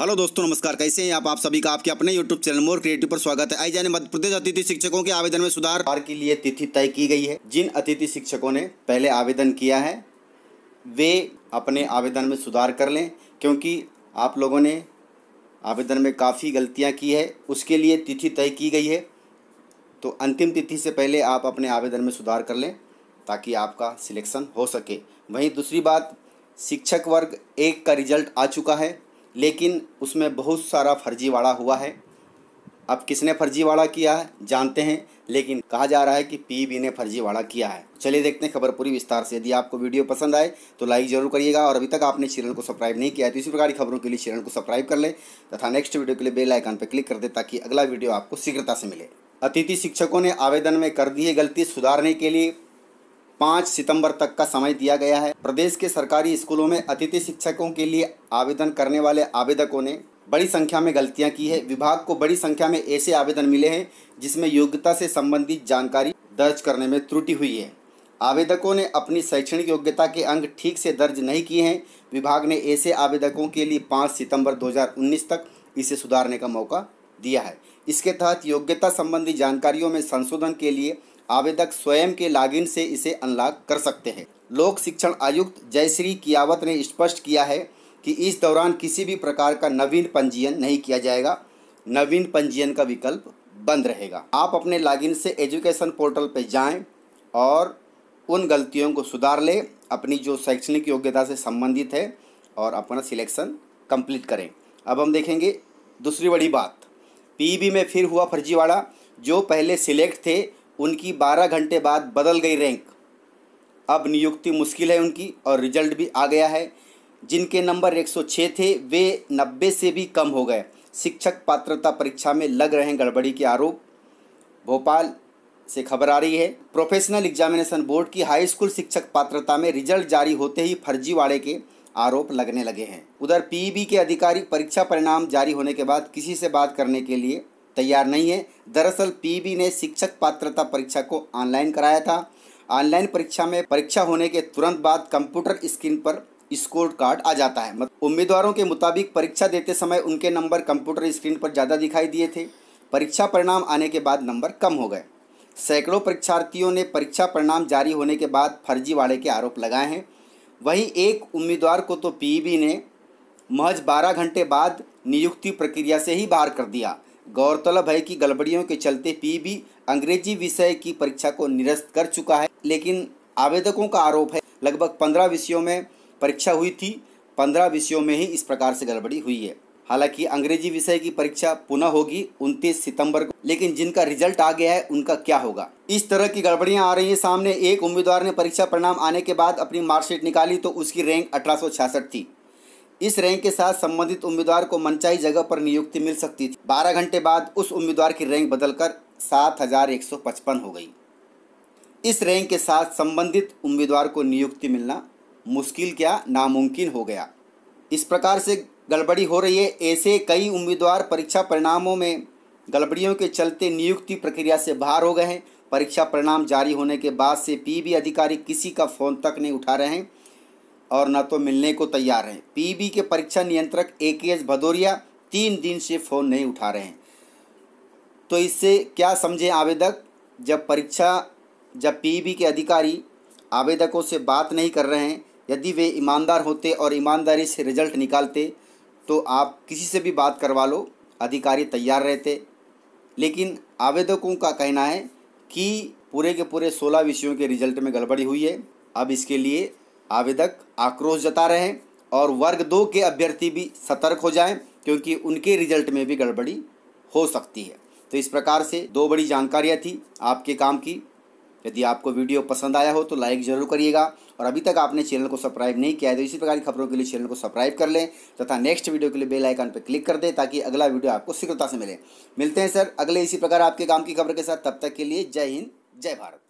hello दोस्तों नमस्कार कैसे हैं आप आप सभी का आपके अपने यूट्यूब चैनल मोर क्रिएटिव पर स्वागत है आई जाने मध्य प्रदेश अतिथि शिक्षकों के आवेदन में सुधार के लिए तिथि तय की गई है जिन अतिथि शिक्षकों ने पहले आवेदन किया है वे अपने आवेदन में सुधार कर लें क्योंकि आप लोगों ने आवेदन में काफ़ी गलतियाँ की है उसके लिए तिथि तय की गई है तो अंतिम तिथि से पहले आप अपने आवेदन में सुधार कर लें ताकि आपका सिलेक्शन हो सके वहीं दूसरी बात शिक्षक वर्ग एक का रिजल्ट आ चुका है लेकिन उसमें बहुत सारा फर्जीवाड़ा हुआ है अब किसने फर्जीवाड़ा किया है जानते हैं लेकिन कहा जा रहा है कि पीबी ने फर्जीवाड़ा किया है चलिए देखते हैं खबर पूरी विस्तार से यदि आपको वीडियो पसंद आए तो लाइक जरूर करिएगा और अभी तक आपने चैनल को सब्सक्राइब नहीं किया है तो इसी प्रकार की खबरों के लिए चैनल को सब्सक्राइब कर ले तथा नेक्स्ट वीडियो के लिए बेल आइकन पर क्लिक कर दे ताकि अगला वीडियो आपको शीघ्रता से मिले अतिथि शिक्षकों ने आवेदन में कर दी है गलती सुधारने के लिए पाँच सितंबर तक का समय दिया गया है प्रदेश के सरकारी स्कूलों में अतिथि शिक्षकों के लिए आवेदन करने वाले आवेदकों ने बड़ी संख्या में गलतियां की है विभाग को बड़ी संख्या में ऐसे आवेदन मिले हैं जिसमें योग्यता से संबंधित जानकारी दर्ज करने में त्रुटि हुई है आवेदकों ने अपनी शैक्षणिक योग्यता के अंक ठीक से दर्ज नहीं किए हैं विभाग ने ऐसे आवेदकों के लिए पाँच सितंबर दो तक इसे सुधारने का मौका दिया है इसके तहत योग्यता संबंधी जानकारियों में संशोधन के लिए आवेदक स्वयं के लॉगिन से इसे अनलॉक कर सकते हैं लोक शिक्षण आयुक्त जयश्री कियावत ने स्पष्ट किया है कि इस दौरान किसी भी प्रकार का नवीन पंजीयन नहीं किया जाएगा नवीन पंजीयन का विकल्प बंद रहेगा आप अपने लॉगिन से एजुकेशन पोर्टल पर जाएं और उन गलतियों को सुधार लें अपनी जो शैक्षणिक योग्यता से संबंधित है और अपना सिलेक्शन कंप्लीट करें अब हम देखेंगे दूसरी बड़ी बात पीबी में फिर हुआ फर्जीवाड़ा जो पहले सिलेक्ट थे उनकी 12 घंटे बाद बदल गई रैंक अब नियुक्ति मुश्किल है उनकी और रिजल्ट भी आ गया है जिनके नंबर 106 थे वे 90 से भी कम हो गए शिक्षक पात्रता परीक्षा में लग रहे हैं गड़बड़ी के आरोप भोपाल से खबर आ रही है प्रोफेशनल एग्जामिनेशन बोर्ड की हाई स्कूल शिक्षक पात्रता में रिजल्ट जारी होते ही फर्जीवाड़े के आरोप लगने लगे हैं उधर पीबी के अधिकारी परीक्षा परिणाम जारी होने के बाद किसी से बात करने के लिए तैयार नहीं है दरअसल पीबी ने शिक्षक पात्रता परीक्षा को ऑनलाइन कराया था ऑनलाइन परीक्षा में परीक्षा होने के तुरंत बाद कंप्यूटर स्क्रीन पर स्कोर कार्ड आ जाता है मतलब, उम्मीदवारों के मुताबिक परीक्षा देते समय उनके नंबर कंप्यूटर स्क्रीन पर ज़्यादा दिखाई दिए थे परीक्षा परिणाम आने के बाद नंबर कम हो गए सैकड़ों परीक्षार्थियों ने परीक्षा परिणाम जारी होने के बाद फर्जीवाड़े के आरोप लगाए हैं वहीं एक उम्मीदवार को तो पीबी ने महज 12 घंटे बाद नियुक्ति प्रक्रिया से ही बाहर कर दिया गौरतलब है कि गड़बड़ियों के चलते पीबी अंग्रेजी विषय की परीक्षा को निरस्त कर चुका है लेकिन आवेदकों का आरोप है लगभग पंद्रह विषयों में परीक्षा हुई थी पंद्रह विषयों में ही इस प्रकार से गड़बड़ी हुई है हालांकि अंग्रेजी विषय की परीक्षा पुनः होगी 29 सितंबर को लेकिन जिनका रिजल्ट आ गया है उनका क्या होगा इस तरह की गड़बड़ियां आ रही हैं सामने एक उम्मीदवार ने परीक्षा परिणाम आने के बाद अपनी मार्कशीट निकाली तो उसकी रैंक अठारह थी इस रैंक के साथ संबंधित उम्मीदवार को मनचाही जगह पर नियुक्ति मिल सकती थी बारह घंटे बाद उस उम्मीदवार की रैंक बदलकर सात हजार एक सौ पचपन हो गई इस रैंक के साथ संबंधित उम्मीदवार को नियुक्ति मिलना मुश्किल क्या नामुमकिन हो गया इस प्रकार से गड़बड़ी हो रही है ऐसे कई उम्मीदवार परीक्षा परिणामों में गड़बड़ियों के चलते नियुक्ति प्रक्रिया से बाहर हो गए हैं परीक्षा परिणाम जारी होने के बाद से पी अधिकारी किसी का फ़ोन तक नहीं उठा रहे हैं और न तो मिलने को तैयार हैं पीबी के परीक्षा नियंत्रक ए के एस भदौरिया तीन दिन से फ़ोन नहीं उठा रहे हैं तो इससे क्या समझें आवेदक जब परीक्षा जब पीबी के अधिकारी आवेदकों से बात नहीं कर रहे हैं यदि वे ईमानदार होते और ईमानदारी से रिजल्ट निकालते तो आप किसी से भी बात करवा लो अधिकारी तैयार रहते लेकिन आवेदकों का कहना है कि पूरे के पूरे सोलह विषयों के रिजल्ट में गड़बड़ी हुई है अब इसके लिए आवेदक आक्रोश जता रहे हैं और वर्ग दो के अभ्यर्थी भी सतर्क हो जाएं क्योंकि उनके रिजल्ट में भी गड़बड़ी हो सकती है तो इस प्रकार से दो बड़ी जानकारियाँ थी आपके काम की यदि आपको वीडियो पसंद आया हो तो लाइक ज़रूर करिएगा और अभी तक आपने चैनल को सब्सक्राइब नहीं किया है तो इसी प्रकार की खबरों के लिए चैनल को सब्सक्राइब कर लें तथा नेक्स्ट वीडियो के लिए बेल आइकन पर क्लिक कर दें ताकि अगला वीडियो आपको शीघ्रता से मिले मिलते हैं सर अगले इसी प्रकार आपके काम की खबर के साथ तब तक के लिए जय हिंद जय भारत